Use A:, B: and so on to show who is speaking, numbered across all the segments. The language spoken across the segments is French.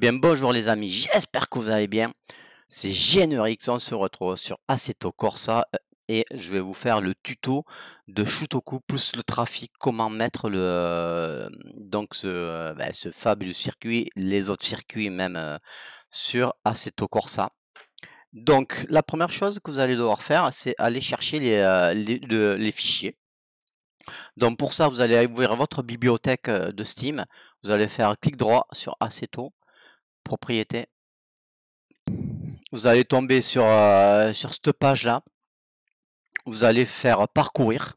A: bien, bonjour les amis, j'espère que vous allez bien. C'est Générix, e on se retrouve sur Assetto Corsa euh, et je vais vous faire le tuto de Shutoku plus le trafic, comment mettre le euh, donc ce, euh, ben, ce fabuleux circuit, les autres circuits même sur Assetto Corsa. Donc la première chose que vous allez devoir faire, c'est aller chercher les, les, fichiers. Donc pour ça, vous allez ouvrir votre bibliothèque de Steam. Vous allez faire clic droit sur Assetto propriété. Vous allez tomber sur, euh, sur cette page-là. Vous allez faire parcourir.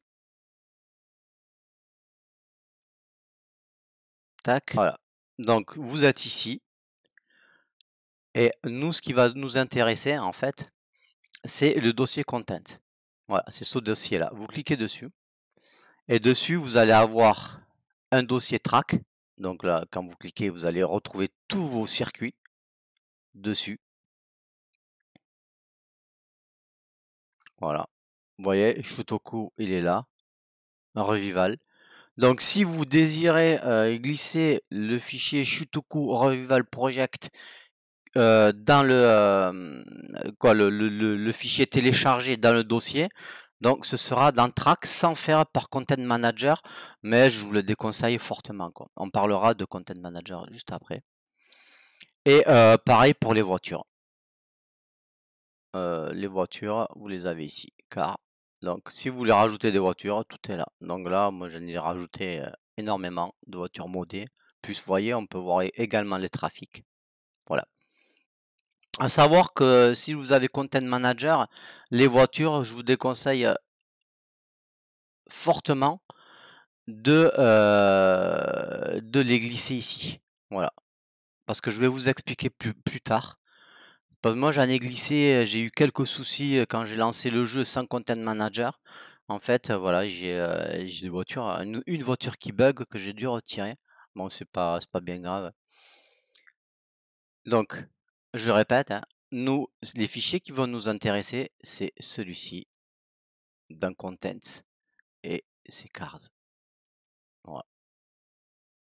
A: Tac. Voilà. Donc vous êtes ici. Et nous, ce qui va nous intéresser, en fait, c'est le dossier content. Voilà, c'est ce dossier-là. Vous cliquez dessus. Et dessus, vous allez avoir un dossier track donc là, quand vous cliquez, vous allez retrouver tous vos circuits dessus.
B: Voilà. Vous voyez, Shutoku, il est là.
A: revival. Donc si vous désirez euh, glisser le fichier Shutoku Revival Project euh, dans le, euh, quoi, le, fichier téléchargé dans le dossier, donc ce sera dans Track sans faire par Content Manager, mais je vous le déconseille fortement. On parlera de Content Manager juste après. Et euh, pareil pour les voitures. Euh, les voitures, vous les avez ici. Car, donc si vous voulez rajouter des voitures, tout est là. Donc là, moi j'en ai rajouté euh, énormément de voitures modées. Plus vous voyez, on peut voir également les trafics. Voilà à savoir que si vous avez Content Manager, les voitures, je vous déconseille euh, fortement de, euh, de les glisser ici. Voilà. Parce que je vais vous expliquer plus, tard. Parce moi, j'en ai glissé, euh, j'ai eu quelques soucis quand j'ai lancé le jeu sans Content Manager. En fait, voilà, j'ai des voitures, une, voiture qui bug que j'ai dû retirer. Bon, c'est pas, pas bien grave. Donc, je répète, hein, nous, les fichiers qui vont nous intéresser, c'est celui-ci, dans Contents,
B: et c'est Cars.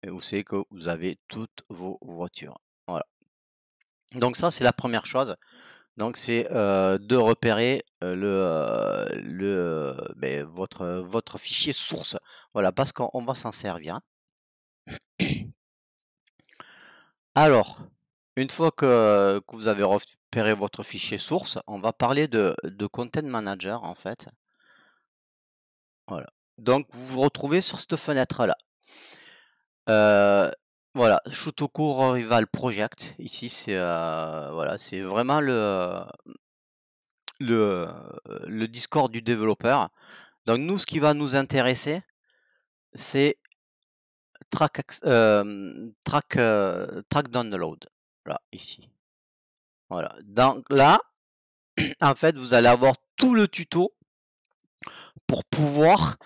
B: Et vous savez que vous avez
A: toutes vos voitures. Voilà. Donc ça, c'est la première chose. Donc c'est euh, de repérer euh, le, euh, le ben, votre, votre fichier source. Voilà, parce qu'on va s'en servir. Alors, une fois euh, que, vous avez repéré votre fichier source, on va parler de, Content Manager en fait. Voilà. Donc vous vous retrouvez sur cette fenêtre là. Euh, voilà, Rival Project. Ici c'est euh, voilà, c'est vraiment le, le, le Discord du développeur. Donc nous ce qui va nous intéresser c'est track, euh, track, track download. Là, ici. Voilà. Donc là, en fait, vous allez avoir tout le tuto pour pouvoir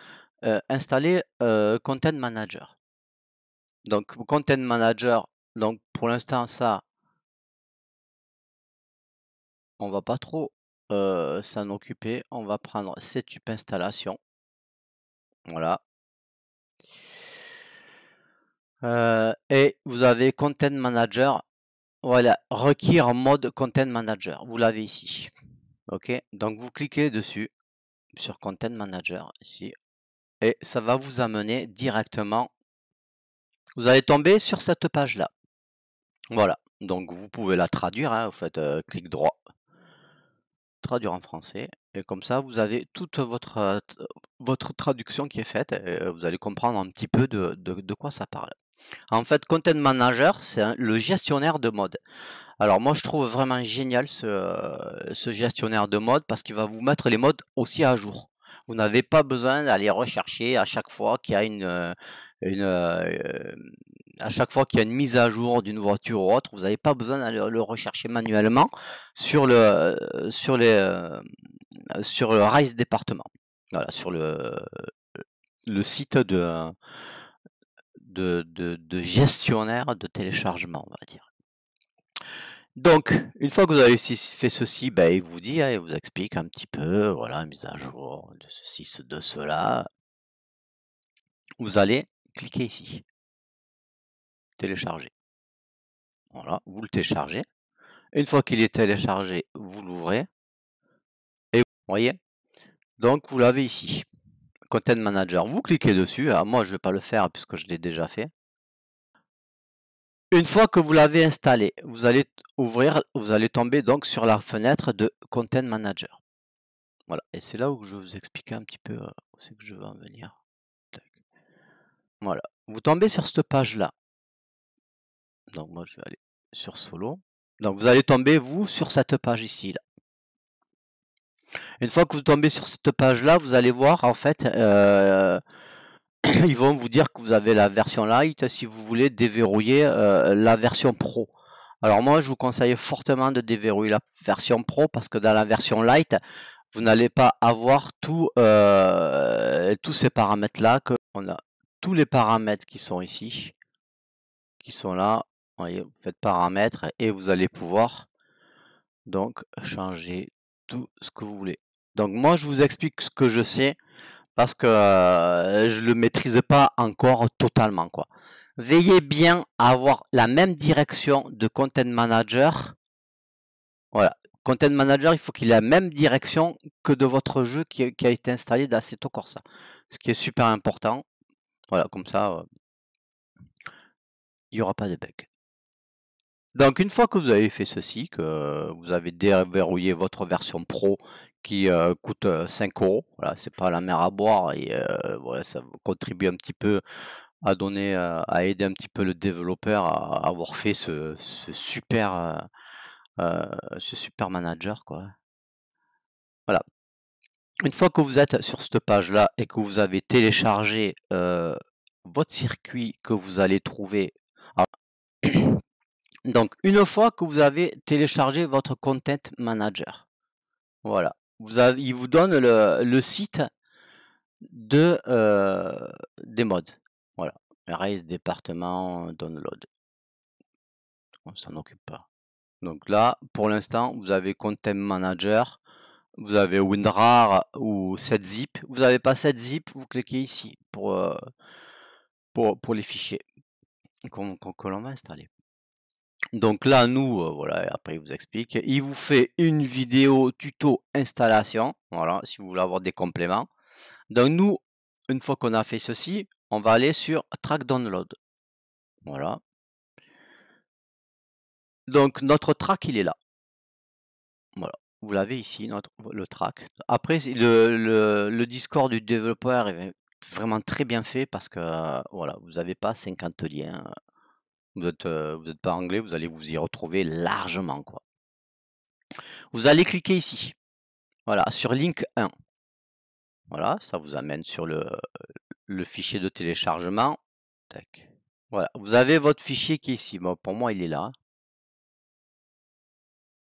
A: euh, installer euh, Content Manager. Donc, Content Manager, donc pour l'instant, ça, on va pas trop euh, s'en occuper. On va prendre type Installation. Voilà. et vous avez Content Manager voilà, requiert en mode Content Manager. Vous l'avez ici. Ok, donc vous cliquez dessus sur Content Manager ici et ça va vous amener directement. Vous allez tomber sur cette page là. Voilà, donc vous pouvez la traduire. Hein, vous faites euh, clic droit, traduire en français et comme ça vous avez toute votre, euh, votre traduction qui est faite. Et euh, vous allez comprendre un petit peu de quoi ça parle. En fait, content manager, c'est le gestionnaire de mode. Alors moi, je trouve vraiment génial ce, gestionnaire de mode parce qu'il va vous mettre les modes aussi à jour. Vous n'avez pas besoin d'aller rechercher à chaque fois qu'il y a une, euh, une euh, à chaque fois qu'il y a une mise à jour d'une voiture ou autre, vous n'avez pas besoin d'aller le rechercher manuellement sur le sur les euh, sur le Rise département. Voilà, sur le le site de de, gestionnaire de téléchargement, on va dire. Donc, une fois que vous avez fait ceci, ben, il vous dit, hein, il vous explique un petit peu, voilà, mise à jour de ceci, de cela. Vous allez cliquer ici. Télécharger. Voilà, vous le téléchargez. Une fois qu'il est téléchargé, vous l'ouvrez. Et vous voyez, donc vous l'avez ici. Content Manager, vous cliquez dessus. Hein. moi, je ne vais pas le faire puisque je l'ai déjà fait. Une fois que vous l'avez installé, vous allez ouvrir, vous allez tomber donc sur la fenêtre de Content Manager. Voilà, et c'est là où je vais vous expliquer un petit peu euh, où c'est que je vais en venir. Voilà, vous tombez sur cette page-là. Donc moi, je vais aller sur Solo. Donc vous allez tomber, vous, sur cette page ici. Là. Une fois que vous tombez sur cette page-là, vous allez voir, en fait, euh, ils vont vous dire que vous avez la version light si vous voulez déverrouiller euh, la version pro. Alors moi, je vous conseille fortement de déverrouiller la version pro parce que dans la version light, vous n'allez pas avoir tout, euh, tous ces paramètres-là. On a tous les paramètres qui sont ici, qui sont là. Vous, vous faites paramètres et vous allez pouvoir donc changer tout ce que vous voulez. Donc moi, je vous explique ce que je sais parce que euh, je le maîtrise pas encore totalement quoi. Veillez bien à avoir la même direction de content manager. Voilà, content manager, il faut qu'il ait la même direction que de votre jeu qui, a été installé d'Assetto Corsa, ce qui est super important. Voilà, comme ça, euh, il n'y aura pas de bug. Donc une fois que vous avez fait ceci, que vous avez déverrouillé votre version pro qui euh, coûte 5 euh, euros, voilà, c'est pas la mer à boire et euh, voilà, ça contribue un petit peu à donner, à aider un petit peu le développeur à avoir fait ce, super, ce super manager quoi. Voilà. Une fois que vous êtes sur cette page là et que vous avez téléchargé votre circuit que vous allez trouver donc, une fois que vous avez téléchargé votre Content Manager, voilà, il vous donne le, site de, euh, des modes. Voilà, race Département Download. On s'en occupe pas. Donc là, pour l'instant, vous avez Content Manager, vous avez WinRAR ou 7-zip. Vous n'avez pas 7-zip, vous cliquez ici pour, euh, pour, pour les fichiers que l'on va installer. Donc là, nous, euh, voilà, après il vous explique. Il vous fait une vidéo tuto installation, voilà, si vous voulez avoir des compléments. Donc nous, une fois qu'on a fait ceci, on va aller sur Track Download. Voilà. Donc notre track, il est là. Voilà. Vous l'avez ici, notre, le track. Après, le, le, le Discord du développeur est vraiment très bien fait parce que euh, voilà, vous n'avez pas 50 liens euh, vous n'êtes euh, pas anglais, vous allez vous y retrouver largement. Quoi. Vous allez cliquer ici. Voilà, sur Link 1. Voilà, ça vous amène sur le, fichier de téléchargement. Voilà, vous avez votre fichier qui est ici. pour moi, il est là.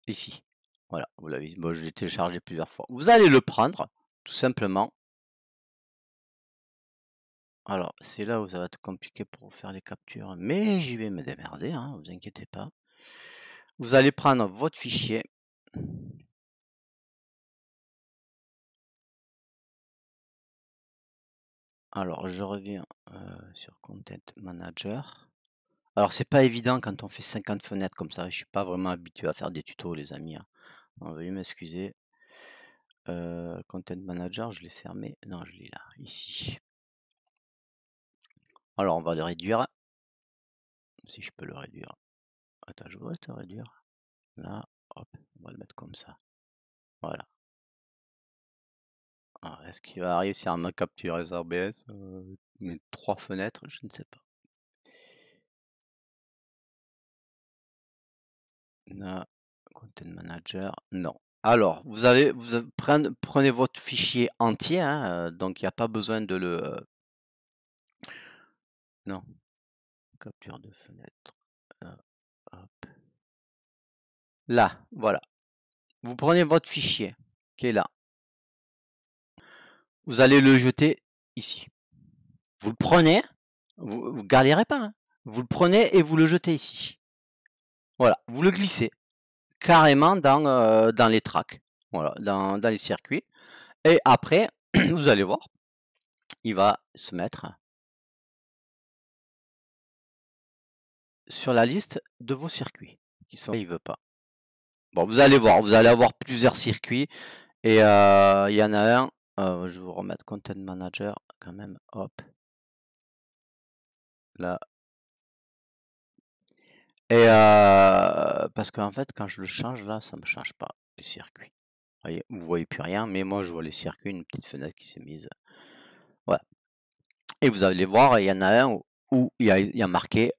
A: Ici. Voilà, vous Moi, je l'ai téléchargé plusieurs fois. Vous allez le prendre, tout simplement. Alors, c'est là où ça va être compliqué pour faire les captures, mais je vais me démerder, hein, vous inquiétez pas. Vous allez prendre votre fichier. Alors, je reviens euh, sur Content Manager. Alors, c'est pas évident quand on fait 50 fenêtres comme ça. Je suis pas vraiment habitué à faire des tutos, les amis. Hein. On m'excuser. Euh, Content Manager, je l'ai fermé. Non, je l'ai là, ici. Alors on va le réduire. Si
B: je peux le réduire. Attends, je voudrais te réduire. Là, hop, on va le mettre comme ça. Voilà. Est-ce qu'il va réussir à me capturer les RBS euh, Mes trois fenêtres, je ne sais pas.
A: Là, Content Manager, non. Alors, vous avez, vous prenez, votre fichier entier, hein, euh, donc il n'y a pas besoin de le, euh, non. Capture de fenêtre. Ah,
B: là, voilà. Vous
A: prenez votre fichier qui est là. Vous allez le jeter ici. Vous le prenez, vous ne galérez pas. Hein. Vous le prenez et vous le jetez ici. Voilà, vous le glissez carrément dans, euh, dans les tracks, voilà, dans, dans les circuits. Et après, vous allez voir,
B: il va se mettre
A: sur la liste de vos circuits qui sont il veut pas. Bon, vous allez voir, vous allez avoir plusieurs circuits et il y en a un. je vous remettre Content Manager quand même. Hop, là. Et parce qu'en fait, quand je le change là, ça me change pas les circuits. Vous voyez, voyez plus rien, mais moi je vois les circuits, une petite fenêtre qui s'est mise. Voilà. Et vous allez voir, il y en a un où, il, y il y a marqué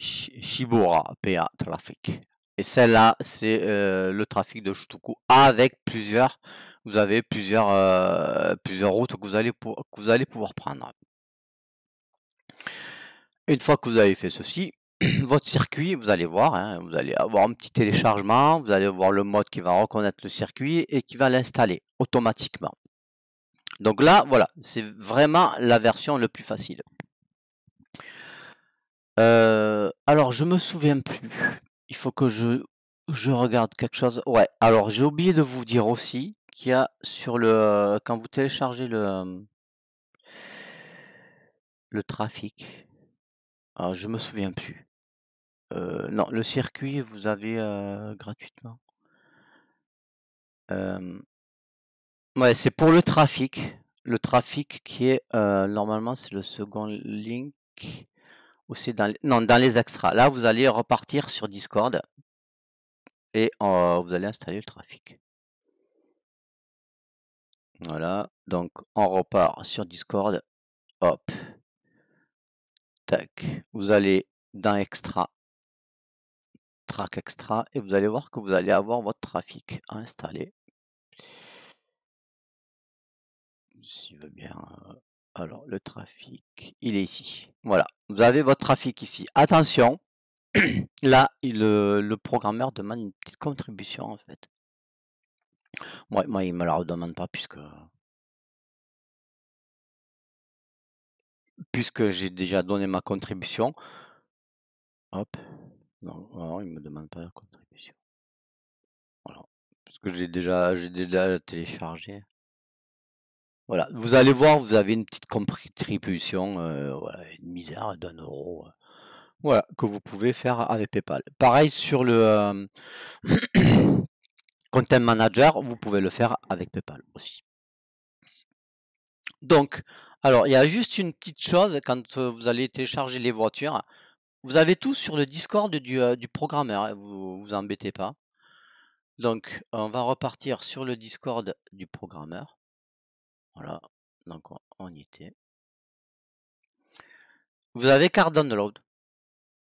A: Shibura PA Traffic. Et celle-là, c'est euh, le trafic de Shutoku avec plusieurs, vous avez plusieurs, euh, plusieurs routes que vous, allez pour, vous allez pouvoir prendre. Une fois que vous avez fait ceci, votre circuit, vous allez voir, hein, vous allez avoir un petit téléchargement, vous allez voir le mode qui va reconnaître le circuit et qui va l'installer automatiquement. Donc là, voilà, c'est vraiment la version la plus facile. Euh, alors, je me souviens plus. Il faut que je, je regarde quelque chose. Ouais, alors j'ai oublié de vous dire aussi qu'il y a sur le. Euh, quand vous téléchargez le. Euh, le trafic. Alors, je me souviens plus. non, le circuit, vous avez gratuitement. ouais, c'est pour le trafic. Le trafic qui est. normalement, c'est le second link c'est dans, non, dans les extras. Là, vous allez repartir sur Discord et euh, vous allez installer le trafic. Voilà, donc on repart sur Discord. Hop. Tac. Vous allez dans Extra, Track Extra, et vous allez voir que vous allez avoir votre trafic à installer. S'il veut bien. Euh, alors, le trafic, il est ici. Voilà, vous avez votre trafic ici. Attention, là, le, le programmeur demande une petite contribution, en fait. Moi, moi il ne me la redemande pas, puisque...
B: Puisque j'ai déjà donné ma contribution. Hop. Non, il ne me demande pas la contribution.
A: Voilà. Parce que j'ai déjà, déjà téléchargé. Voilà, vous allez voir, vous avez une petite contribution, euh, une misère d'un euro. Euh, voilà, que vous pouvez faire avec PayPal. Pareil sur le euh, Content Manager, vous pouvez le faire avec PayPal aussi. Donc, alors, il y a juste une petite chose quand vous allez télécharger les voitures. Vous avez tout sur le Discord du, programmeur, hein, vous vous embêtez pas. Donc, on va repartir sur le Discord du programmeur. Voilà, donc on y était. Vous avez Car Download.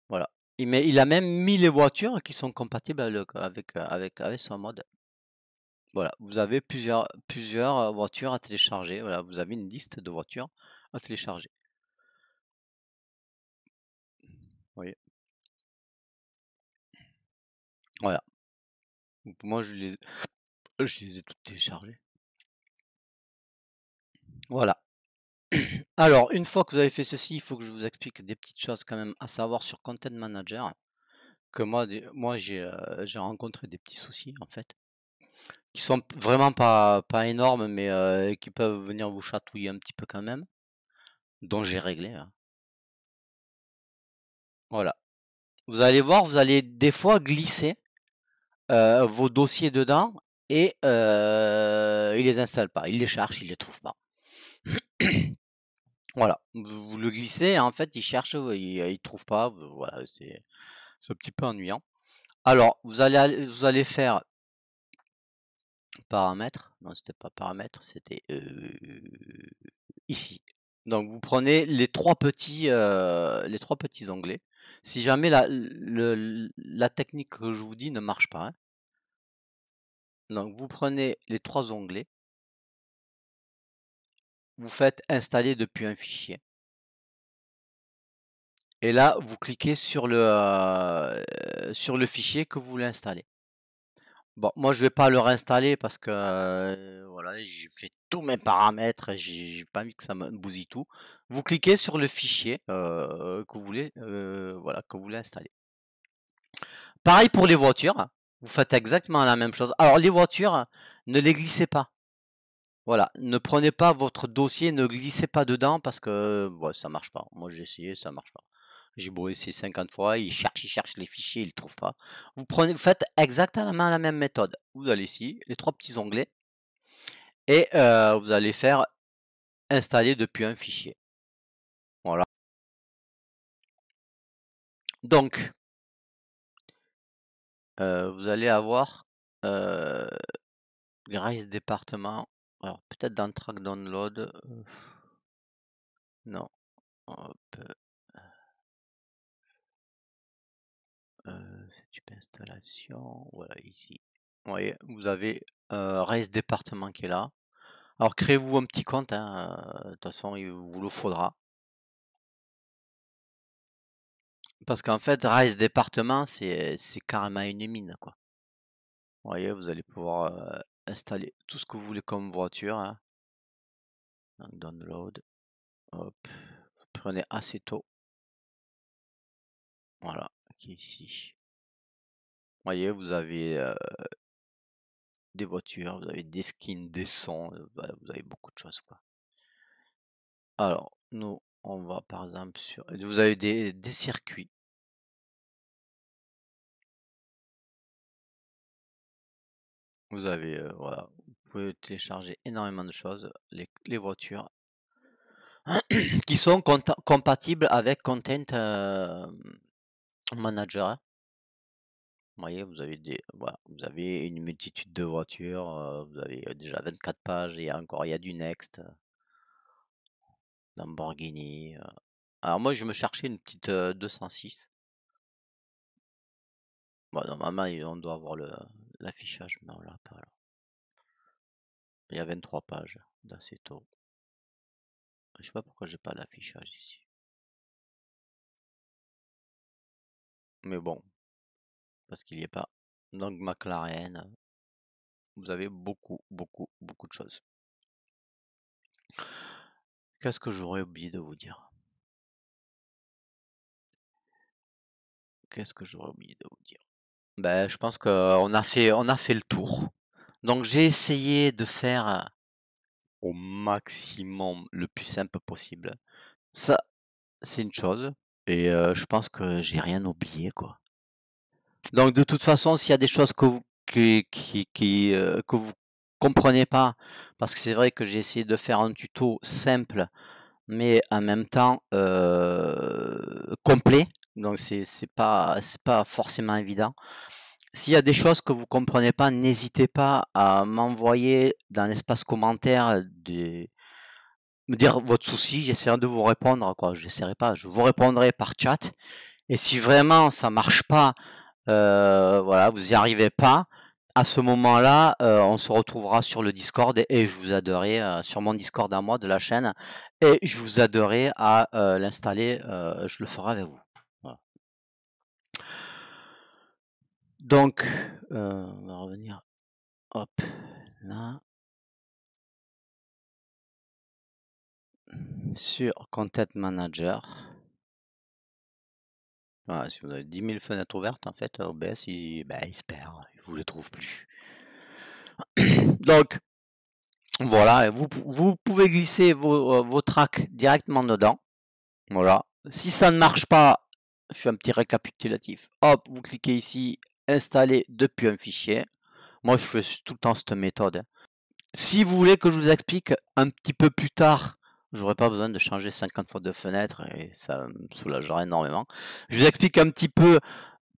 A: Voilà. Il, met, il a même mis les voitures qui sont compatibles avec, avec, avec son mode. Voilà, vous avez plusieurs, plusieurs euh, voitures à télécharger. Voilà, vous avez une liste de voitures à télécharger.
B: Oui. Voilà. moi, je
A: les, je les ai toutes téléchargées. Voilà. Alors, une fois que vous avez fait ceci, il faut que je vous explique des petites choses quand même à savoir sur Content Manager. Que moi, moi euh, j'ai rencontré des petits soucis en fait. Qui sont vraiment pas, pas énormes, mais euh, qui peuvent venir vous chatouiller un petit peu quand même. Dont j'ai réglé. Hein. Voilà. Vous allez voir, vous allez des fois glisser euh, vos dossiers dedans et il les installe pas. Il les charge, il les trouve pas. voilà, vous le glissez, en fait, il cherche, il ne euh, trouve pas, voilà, c'est un petit peu ennuyant. Alors, vous allez, vous allez faire paramètres, non, c'était pas paramètres, c'était euh, ici. Donc, vous prenez les trois petits, euh, les trois petits onglets. Si jamais la, la technique que je vous dis ne marche pas, hein. donc vous prenez les trois onglets vous faites installer depuis un fichier. Et là, vous cliquez sur le, euh, euh, sur le fichier que vous voulez installer. Bon, moi, je ne vais pas le réinstaller parce que euh, voilà, j'ai fait tous mes paramètres, j'ai pas mis que ça me bousille tout. Vous cliquez sur le fichier que, vous voulez, voilà, que vous voulez installer. Pareil pour les voitures, vous faites exactement la même chose. Alors, les voitures, ne les glissez pas. Voilà, ne prenez pas votre dossier, ne glissez pas dedans parce que euh, bah, ça marche pas. Moi j'ai essayé, ça marche pas. J'ai beau essayer 50 fois, il cherche, il cherche les fichiers, il ne trouve pas. Vous, prenez, vous faites exactement la même méthode. Vous allez ici, les trois petits onglets, et euh, vous allez faire
B: installer depuis un fichier. Voilà. Donc,
A: euh, vous allez avoir euh, Grace département alors peut-être dans track download. Euh,
B: non. Hop.
A: c'est une installation. Voilà, ici. Vous voyez, vous avez euh, Département qui est là. Alors créez-vous un petit compte, hein, euh, de toute façon il vous le faudra. Parce qu'en fait, RISE Département, c'est carrément une mine. Quoi. Vous voyez, vous allez pouvoir euh, installer tout ce que vous voulez comme voiture. Hein.
B: download. Hop. prenez assez tôt. Voilà, ici. Vous voyez, vous avez euh,
A: des voitures, vous avez des skins, des sons, euh, bah, vous avez beaucoup de choses. Quoi. Alors, nous, on va par exemple sur... Vous avez des circuits. Vous avez, euh, voilà, vous pouvez télécharger énormément de choses, les, voitures, qui sont compatibles avec Content euh, Manager. Hein. Vous voyez, vous avez, des, vous avez une multitude de voitures, euh, vous avez déjà 24 pages, et encore, il y a du Next, Lamborghini. Alors moi, je me cherchais une petite 206. Bon, normalement, on doit avoir le, l'affichage,
B: mais on l'a pas là. Il y a 23 pages d'assez tôt. Je sais pas pourquoi j'ai pas l'affichage ici. Mais bon, parce qu'il n'y est pas. Donc McLaren, vous avez beaucoup, beaucoup, beaucoup de choses. Qu'est-ce que j'aurais oublié de vous dire
A: Qu'est-ce que j'aurais oublié de vous dire ben, je pense qu'on a fait on a fait le tour. Donc j'ai essayé de faire au maximum le plus simple possible. Ça, c'est une chose. Et je pense que j'ai rien oublié, quoi. Donc de toute façon, s'il y a des choses que vous qui, que vous comprenez pas, parce que c'est vrai que j'ai essayé de faire un tuto simple, mais en même temps complet, donc c'est pas c'est pas forcément évident. S'il y a des choses que vous comprenez pas, n'hésitez pas à m'envoyer dans l'espace commentaire me dire votre souci, j'essaierai de vous répondre quoi, j'essaierai pas, je vous répondrai par chat. Et si vraiment ça marche pas, euh, voilà, vous y arrivez pas, à ce moment-là, euh, on se retrouvera sur le Discord et, je vous adorerai euh, sur mon Discord à moi de la chaîne et je vous adorerai à l'installer. je le ferai avec vous. Donc, euh, on va revenir.
B: Hop, là.
A: Sur Content Manager. Voilà, si vous avez 10 000 fenêtres ouvertes, en fait, OBS, il, ben, il perd. ne vous les trouve plus. Donc, voilà, vous, vous pouvez glisser vos, euh, vos tracks directement dedans. Voilà. Si ça ne marche pas, je fais un petit récapitulatif. Hop, vous cliquez ici, installer depuis un fichier. Moi, je fais tout le temps cette méthode. Si vous voulez que je vous explique un petit peu plus tard, j'aurais pas besoin de changer 50 fois de fenêtre et ça me soulagera énormément. Je vous explique un petit peu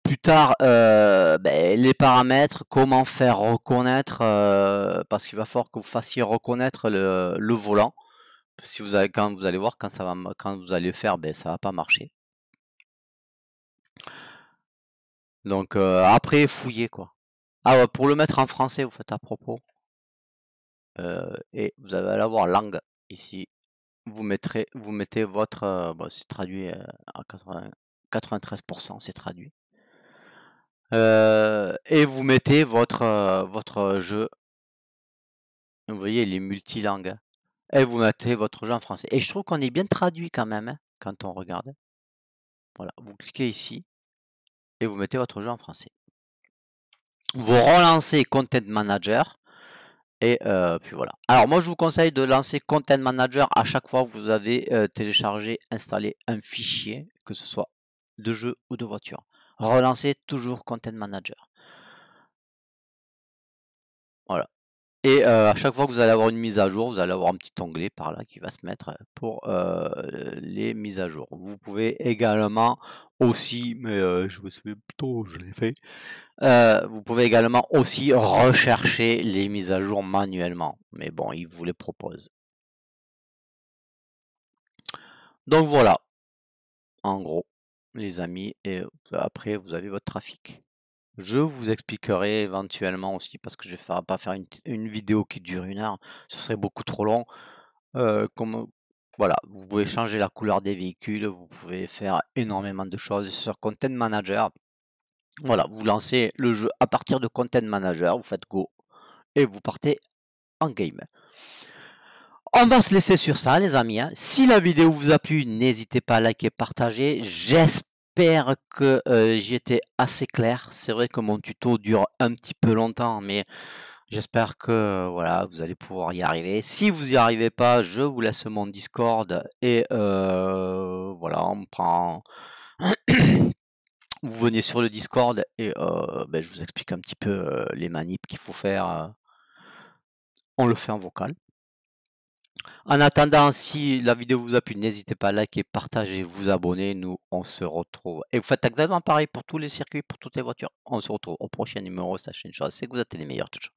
A: plus tard euh, ben, les paramètres, comment faire reconnaître, euh, parce qu'il va falloir que vous fassiez reconnaître le, volant. Si vous avez, quand vous allez voir, quand, ça va, quand vous allez faire, ben, ça va pas marcher. Donc euh, après, fouiller quoi. Ah ouais, pour le mettre en français, vous faites à propos. Euh, et vous allez avoir langue ici. Vous, mettrez, vous mettez votre. Euh, c'est traduit à 93%, c'est traduit. et vous mettez votre, votre jeu. Vous voyez, il est multilangue. Et vous mettez votre jeu en français. Et je trouve qu'on est bien traduit quand même, hein, quand on regarde. Voilà, vous cliquez ici vous mettez votre jeu en français. Vous relancez Content Manager. Et euh, puis voilà. Alors moi je vous conseille de lancer Content Manager à chaque fois que vous avez euh, téléchargé, installé un fichier, que ce soit de jeu ou de voiture. Relancez toujours Content Manager. Et euh, à chaque fois que vous allez avoir une mise à jour, vous allez avoir un petit onglet par là qui va se mettre euh, pour euh, les mises à jour. Vous pouvez également aussi, mais je me souviens plutôt, je l'ai fait, vous pouvez également aussi rechercher les mises à jour manuellement. Mais bon, il vous les propose. Donc voilà, en gros, les amis, et après vous avez votre trafic. Je vous expliquerai éventuellement aussi, parce que je ne vais pas faire une, vidéo qui dure une heure, ce serait beaucoup trop long. comme, voilà, vous pouvez changer la couleur des véhicules, vous pouvez faire énormément de choses sur Content Manager. Voilà, vous lancez le jeu à partir de Content Manager, vous faites Go, et vous partez en game. On va se laisser sur ça, les amis. Hein. Si la vidéo vous a plu, n'hésitez pas à liker, partager. J'espère j'espère que j'étais assez clair. C'est vrai que mon tuto dure un petit peu longtemps, mais j'espère que voilà, vous allez pouvoir y arriver. Si vous n'y arrivez pas, je vous laisse mon Discord et voilà, on prend. vous venez sur le Discord et ben, je vous explique un petit peu les manips qu'il faut faire. On le fait en vocal. En attendant, si la vidéo vous a plu, n'hésitez pas à liker, partager, vous abonner. Nous, on se retrouve. Et vous faites exactement pareil pour tous les circuits, pour toutes les voitures. On se retrouve au prochain numéro. Sachez une chose, c'est que vous êtes les meilleurs. Toujours.